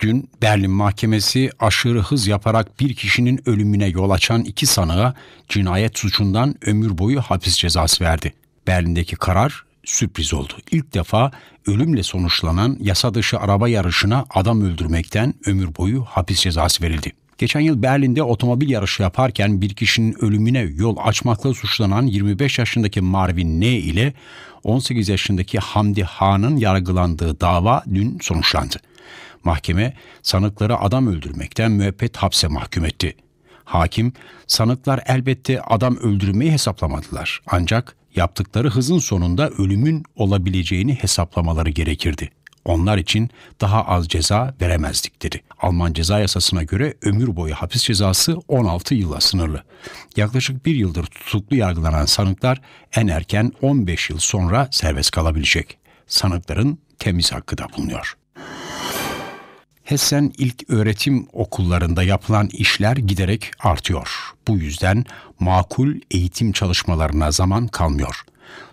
Dün Berlin Mahkemesi aşırı hız yaparak bir kişinin ölümüne yol açan iki sanığa cinayet suçundan ömür boyu hapis cezası verdi. Berlin'deki karar sürpriz oldu. İlk defa ölümle sonuçlanan yasa dışı araba yarışına adam öldürmekten ömür boyu hapis cezası verildi. Geçen yıl Berlin'de otomobil yarışı yaparken bir kişinin ölümüne yol açmakla suçlanan 25 yaşındaki Marvin N ile 18 yaşındaki Hamdi Han'ın yargılandığı dava dün sonuçlandı. Mahkeme sanıkları adam öldürmekten müebbet hapse mahkum etti. Hakim, sanıklar elbette adam öldürmeyi hesaplamadılar ancak yaptıkları hızın sonunda ölümün olabileceğini hesaplamaları gerekirdi. Onlar için daha az ceza veremezdik dedi. Alman ceza yasasına göre ömür boyu hapis cezası 16 yıla sınırlı. Yaklaşık bir yıldır tutuklu yargılanan sanıklar en erken 15 yıl sonra serbest kalabilecek. Sanıkların temiz hakkı da bulunuyor. Hessen ilk öğretim okullarında yapılan işler giderek artıyor. Bu yüzden makul eğitim çalışmalarına zaman kalmıyor.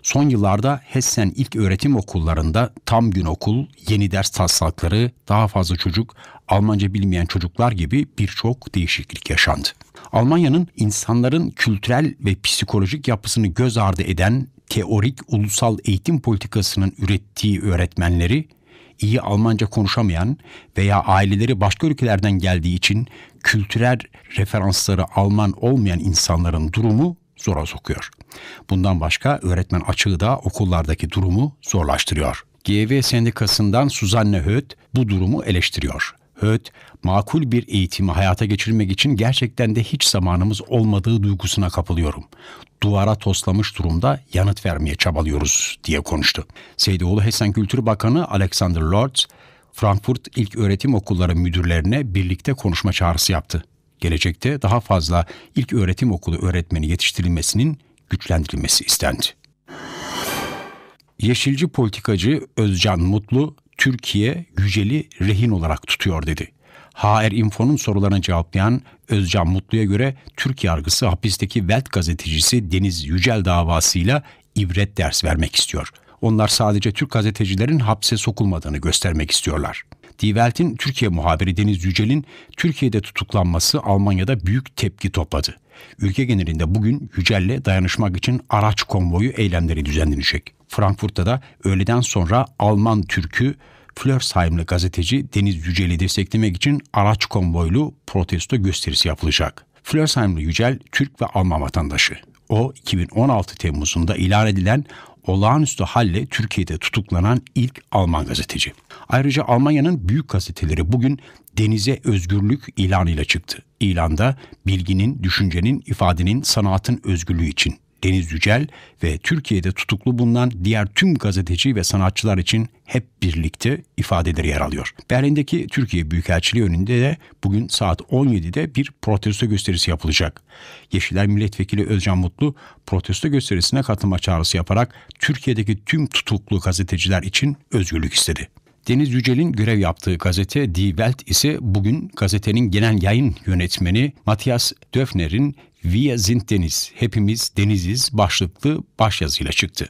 Son yıllarda Hessen ilk öğretim okullarında tam gün okul, yeni ders taslakları, daha fazla çocuk, Almanca bilmeyen çocuklar gibi birçok değişiklik yaşandı. Almanya'nın insanların kültürel ve psikolojik yapısını göz ardı eden teorik ulusal eğitim politikasının ürettiği öğretmenleri iyi Almanca konuşamayan veya aileleri başka ülkelerden geldiği için kültürel referansları Alman olmayan insanların durumu zora sokuyor. Bundan başka öğretmen açığı da okullardaki durumu zorlaştırıyor. GV sendikasından Suzanne Höt bu durumu eleştiriyor. Höt, makul bir eğitimi hayata geçirmek için gerçekten de hiç zamanımız olmadığı duygusuna kapılıyorum. Duvara toslamış durumda yanıt vermeye çabalıyoruz diye konuştu. Seydoğlu Hessen Kültür Bakanı Alexander Lord, Frankfurt İlk Öğretim Okulları müdürlerine birlikte konuşma çağrısı yaptı. Gelecekte daha fazla ilk öğretim okulu öğretmeni yetiştirilmesinin güçlendirilmesi istendi. Yeşilci politikacı Özcan Mutlu, Türkiye Yücel'i rehin olarak tutuyor dedi. HR Info'nun sorularına cevaplayan Özcan Mutlu'ya göre Türk yargısı hapisteki Welt gazetecisi Deniz Yücel davasıyla ibret ders vermek istiyor. Onlar sadece Türk gazetecilerin hapse sokulmadığını göstermek istiyorlar. Die Welt'in Türkiye muhabiri Deniz Yücel'in Türkiye'de tutuklanması Almanya'da büyük tepki topladı. Ülke genelinde bugün Yücel'le dayanışmak için araç konvoyu eylemleri düzenlenecek. Frankfurt'ta da öğleden sonra Alman Türk'ü Flörsheim'li gazeteci Deniz Yücel'i desteklemek için araç konvoylu protesto gösterisi yapılacak. Flörsheim'li Yücel, Türk ve Alman vatandaşı. O, 2016 Temmuz'unda ilan edilen olağanüstü halle Türkiye'de tutuklanan ilk Alman gazeteci. Ayrıca Almanya'nın büyük gazeteleri bugün denize özgürlük ilanıyla çıktı. İlanda bilginin, düşüncenin, ifadenin, sanatın özgürlüğü için Deniz Yücel ve Türkiye'de tutuklu bulunan diğer tüm gazeteci ve sanatçılar için hep birlikte ifadeleri yer alıyor. Berlin'deki Türkiye Büyükelçiliği önünde de bugün saat 17'de bir protesto gösterisi yapılacak. Yeşiller Milletvekili Özcan Mutlu protesto gösterisine katılma çağrısı yaparak Türkiye'deki tüm tutuklu gazeteciler için özgürlük istedi. Deniz Yücel'in görev yaptığı gazete Die Welt ise bugün gazetenin genel yayın yönetmeni Matthias Döfner'in Wir sind Deniz, hepimiz deniziz başlıklı başyazıyla çıktı.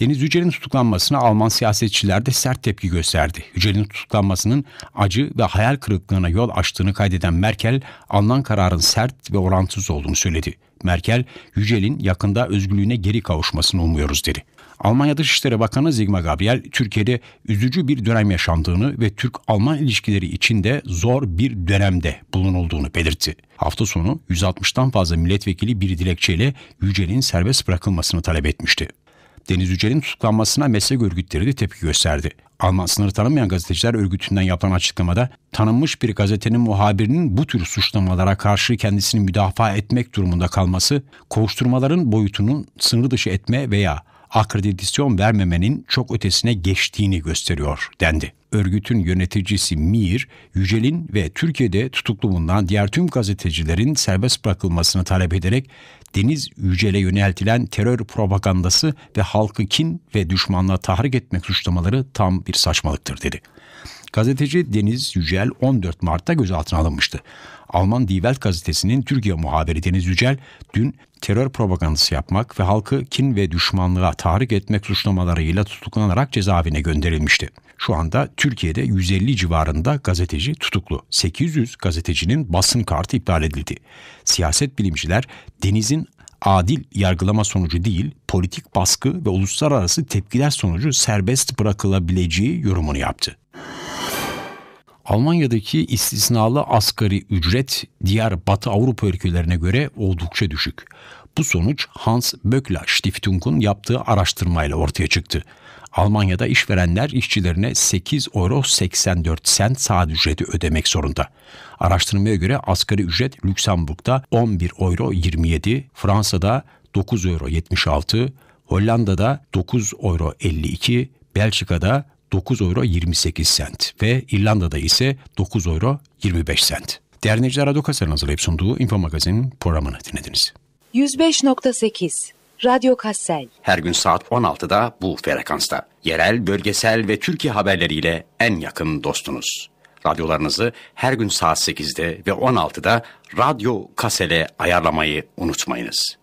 Deniz Yücel'in tutuklanmasına Alman siyasetçiler de sert tepki gösterdi. Yücel'in tutuklanmasının acı ve hayal kırıklığına yol açtığını kaydeden Merkel, alınan kararın sert ve orantısız olduğunu söyledi. Merkel, Yücel'in yakında özgürlüğüne geri kavuşmasını umuyoruz dedi. Almanya Dışişleri Bakanı Sigmar Gabriel, Türkiye'de üzücü bir dönem yaşandığını ve Türk-Alman ilişkileri içinde zor bir dönemde bulunulduğunu belirtti. Hafta sonu 160'tan fazla milletvekili bir dilekçeyle Yücel'in serbest bırakılmasını talep etmişti. Deniz Yücel'in tutuklanmasına meslek örgütleri de tepki gösterdi. Alman sınırı tanımayan gazeteciler örgütünden yapılan açıklamada tanınmış bir gazetenin muhabirinin bu tür suçlamalara karşı kendisini müdafaa etmek durumunda kalması, kovuşturmaların boyutunun sınır dışı etme veya akreditasyon vermemenin çok ötesine geçtiğini gösteriyor dendi. Örgütün yöneticisi Mir, Yücel'in ve Türkiye'de tutuklu bulunan diğer tüm gazetecilerin serbest bırakılmasını talep ederek Deniz Yücel'e yöneltilen terör propagandası ve halkı kin ve düşmanlığa tahrik etmek suçlamaları tam bir saçmalıktır dedi. Gazeteci Deniz Yücel 14 Mart'ta gözaltına alınmıştı. Alman Die Welt gazetesinin Türkiye muhabiri Deniz Yücel dün terör propagandası yapmak ve halkı kin ve düşmanlığa tahrik etmek suçlamalarıyla tutuklanarak cezaevine gönderilmişti. Şu anda Türkiye'de 150 civarında gazeteci tutuklu. 800 gazetecinin basın kartı iptal edildi. Siyaset bilimciler Deniz'in adil yargılama sonucu değil, politik baskı ve uluslararası tepkiler sonucu serbest bırakılabileceği yorumunu yaptı. Almanya'daki istisnalı asgari ücret diğer Batı Avrupa ülkelerine göre oldukça düşük. Bu sonuç Hans Böckler Stiftung'un yaptığı araştırmayla ortaya çıktı. Almanya'da işverenler işçilerine 8 euro 84 sent saat ücreti ödemek zorunda. Araştırmaya göre asgari ücret Lüksemburg'da 11 euro 27, Fransa'da 9 euro 76, Hollanda'da 9 euro 52, Belçika'da 9 euro 28 sent ve İrlanda'da ise 9 euro 25 sent. Değerli Necla Radokasar'ın hazırlayıp sunduğu Info Magazin programını dinlediniz. 105.8 Radyo Kassel. Her gün saat 16'da bu frekansta. Yerel, bölgesel ve Türkiye haberleriyle en yakın dostunuz. Radyolarınızı her gün saat 8'de ve 16'da Radyo Kassel'e ayarlamayı unutmayınız.